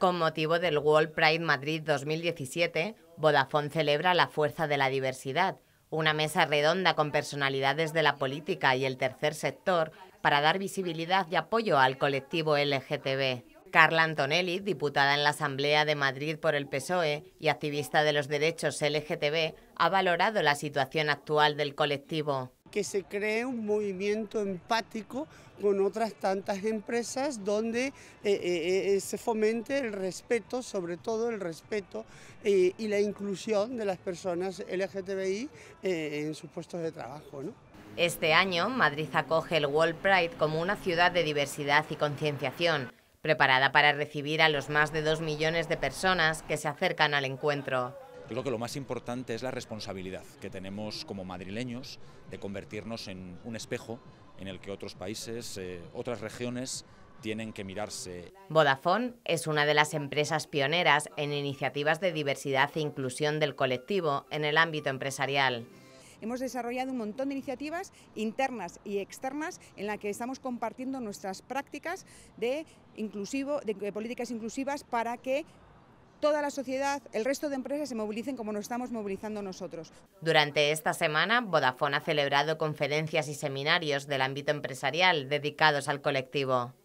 Con motivo del World Pride Madrid 2017, Vodafone celebra la fuerza de la diversidad, una mesa redonda con personalidades de la política y el tercer sector para dar visibilidad y apoyo al colectivo LGTB. Carla Antonelli, diputada en la Asamblea de Madrid por el PSOE y activista de los derechos LGTB, ha valorado la situación actual del colectivo que se cree un movimiento empático con otras tantas empresas donde eh, eh, eh, se fomente el respeto, sobre todo el respeto y la inclusión de las personas LGTBI en sus puestos de trabajo. Este año, Madrid acoge el World Pride como una ciudad de diversidad y concienciación, preparada para recibir a los más de dos millones de personas que se acercan al encuentro creo que lo más importante es la responsabilidad que tenemos como madrileños de convertirnos en un espejo en el que otros países, eh, otras regiones tienen que mirarse. Vodafone es una de las empresas pioneras en iniciativas de diversidad e inclusión del colectivo en el ámbito empresarial. Hemos desarrollado un montón de iniciativas internas y externas en las que estamos compartiendo nuestras prácticas de, inclusivo, de políticas inclusivas para que toda la sociedad, el resto de empresas se movilicen como nos estamos movilizando nosotros. Durante esta semana, Vodafone ha celebrado conferencias y seminarios del ámbito empresarial dedicados al colectivo.